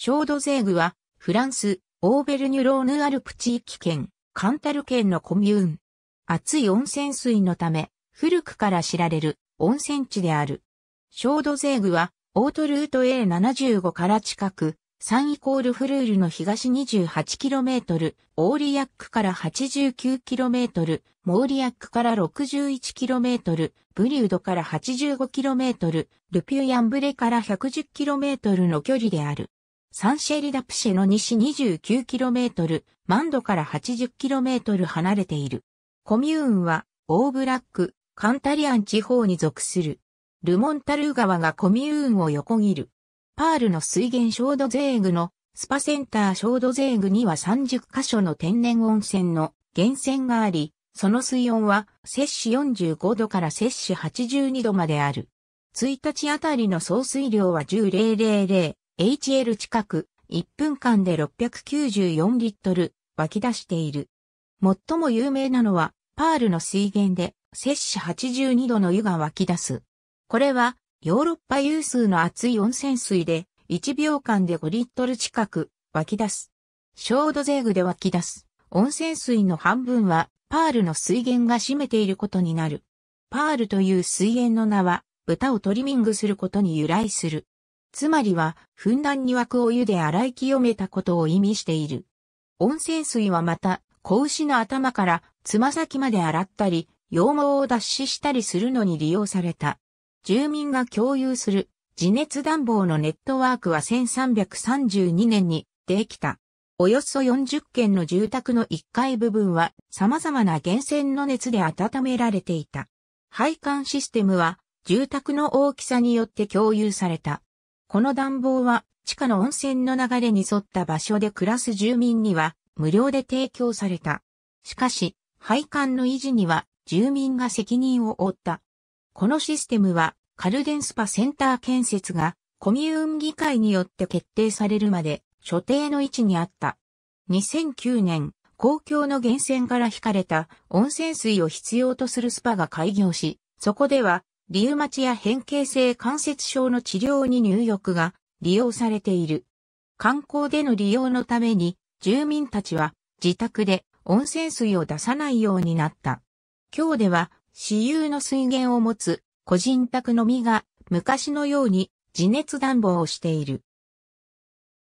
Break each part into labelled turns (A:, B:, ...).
A: ショードゼーグは、フランス、オーベルニュローヌアルプ地域圏、カンタル県のコミューン。熱い温泉水のため、古くから知られる温泉地である。ショードゼーグは、オートルート A75 から近く、3イコールフルールの東 28km、オーリアックから 89km、モーリアックから 61km、ブリュードから 85km、ルピュヤンブレから 110km の距離である。サンシェリダプシェの西 29km、マンドから 80km 離れている。コミューンは、オーブラック、カンタリアン地方に属する。ルモンタルー川がコミューンを横切る。パールの水源ショードゼーグのスパセンターショードゼーグには30カ所の天然温泉の源泉があり、その水温は摂氏45度から摂氏82度まである。1日あたりの総水量は10,000 HL 近く、1分間で694リットル湧き出している。最も有名なのは、パールの水源で、摂氏82度の湯が湧き出す。これは、ヨーロッパ有数の熱い温泉水で、1秒間で5リットル近く湧き出す。ショードゼーグで湧き出す。温泉水の半分は、パールの水源が占めていることになる。パールという水源の名は、豚をトリミングすることに由来する。つまりは、ふんだんに湧くお湯で洗い清めたことを意味している。温泉水はまた、子牛の頭からつま先まで洗ったり、羊毛を脱脂したりするのに利用された。住民が共有する地熱暖房のネットワークは1332年にできた。およそ40軒の住宅の1階部分は様々な源泉の熱で温められていた。配管システムは住宅の大きさによって共有された。この暖房は地下の温泉の流れに沿った場所で暮らす住民には無料で提供された。しかし、配管の維持には住民が責任を負った。このシステムはカルデンスパセンター建設がコミューン議会によって決定されるまで所定の位置にあった。2009年、公共の源泉から引かれた温泉水を必要とするスパが開業し、そこではリウマチや変形性関節症の治療に入浴が利用されている。観光での利用のために、住民たちは自宅で温泉水を出さないようになった。今日では、私有の水源を持つ個人宅のみが昔のように地熱暖房をしている。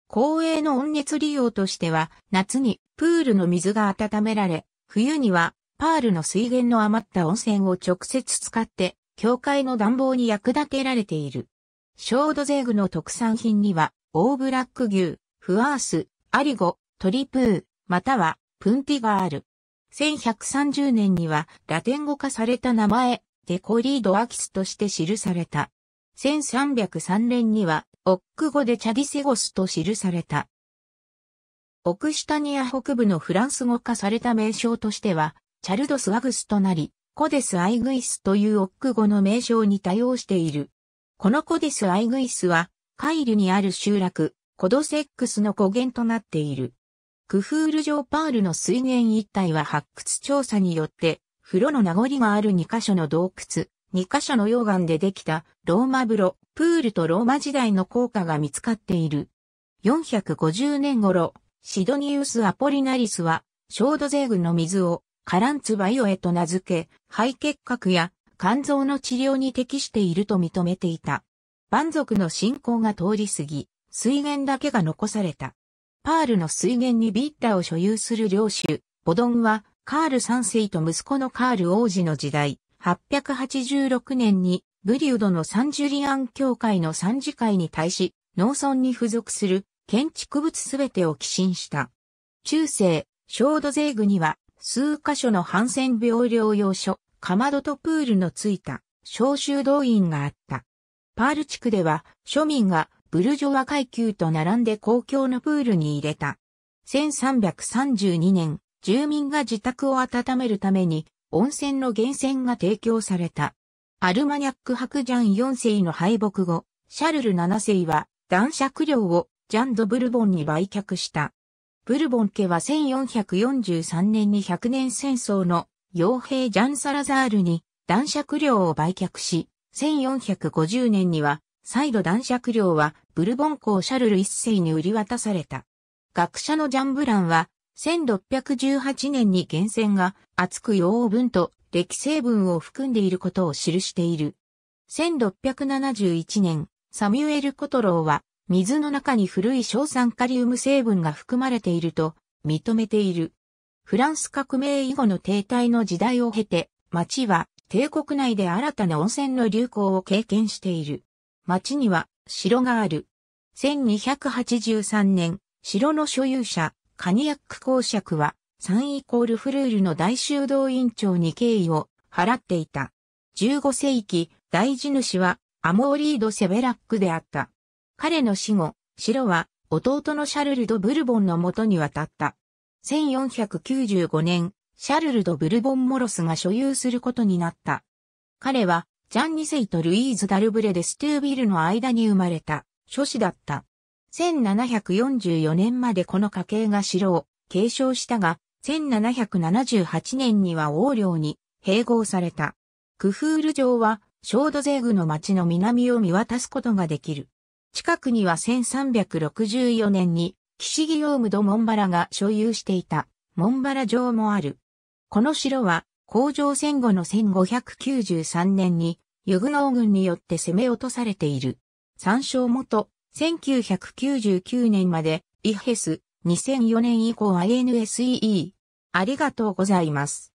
A: 公営の温熱利用としては、夏にプールの水が温められ、冬にはパールの水源の余った温泉を直接使って教会の暖房に役立てられている。ショードゼーグの特産品には、オーブラック牛、フアース、アリゴ、トリプー、またはプンティがある。1130年にはラテン語化された名前、デコリードアキスとして記された。1303年には、オック語でチャディセゴスと記された。オクシタニア北部のフランス語化された名称としては、チャルドス・ワグスとなり、コデス・アイグイスというオック語の名称に対応している。このコデス・アイグイスは、カイルにある集落、コドセックスの語源となっている。クフール城パールの水源一帯は発掘調査によって、風呂の名残がある2カ所の洞窟、2カ所の溶岩でできたローマ風呂、プールとローマ時代の効果が見つかっている。450年頃、シドニウス・アポリナリスは、小土税群の水をカランツバイオエと名付け、肺結核や肝臓の治療に適していると認めていた。蛮族の信仰が通り過ぎ、水源だけが残された。パールの水源にビッタを所有する領主、ボドンは、カール三世と息子のカール王子の時代、886年に、ブリュードのサンジュリアン教会の参事会に対し、農村に付属する建築物すべてを寄進した。中世、小土税具には、数カ所のハンセン病療養所、かまどとプールのついた召集動員があった。パール地区では庶民がブルジョワ階級と並んで公共のプールに入れた。1332年、住民が自宅を温めるために温泉の源泉が提供された。アルマニャック白ジャン4世の敗北後、シャルル7世は男爵領をジャン・ド・ブルボンに売却した。ブルボン家は1443年に100年戦争の傭兵ジャン・サラザールに断爵料を売却し、1450年には再度断爵料はブルボン公シャルル一世に売り渡された。学者のジャン・ブランは、1618年に源泉が厚く用文と歴成文を含んでいることを記している。1671年、サミュエル・コトローは水の中に古い硝酸カリウム成分が含まれていると認めている。フランス革命以後の停滞の時代を経て、町は帝国内で新たな温泉の流行を経験している。町には城がある。1283年、城の所有者、カニヤック公爵は、サンイコールフルールの大修道院長に敬意を払っていた。15世紀、大地主はアモーリード・セベラックであった。彼の死後、城は弟のシャルル・ド・ブルボンの元に渡った。1495年、シャルル・ド・ブルボン・モロスが所有することになった。彼は、ジャンニセイとルイーズ・ダルブレ・デ・ストゥービルの間に生まれた、諸子だった。1744年までこの家系が城を継承したが、1778年には横領に併合された。クフール城は、ー土ゼーグの町の南を見渡すことができる。近くには1364年に、岸ギヨームド・モンバラが所有していた、モンバラ城もある。この城は、工場戦後の1593年に、ユグノー軍によって攻め落とされている。参照元、1999年まで、イヘス、2004年以降は、n s e e ありがとうございます。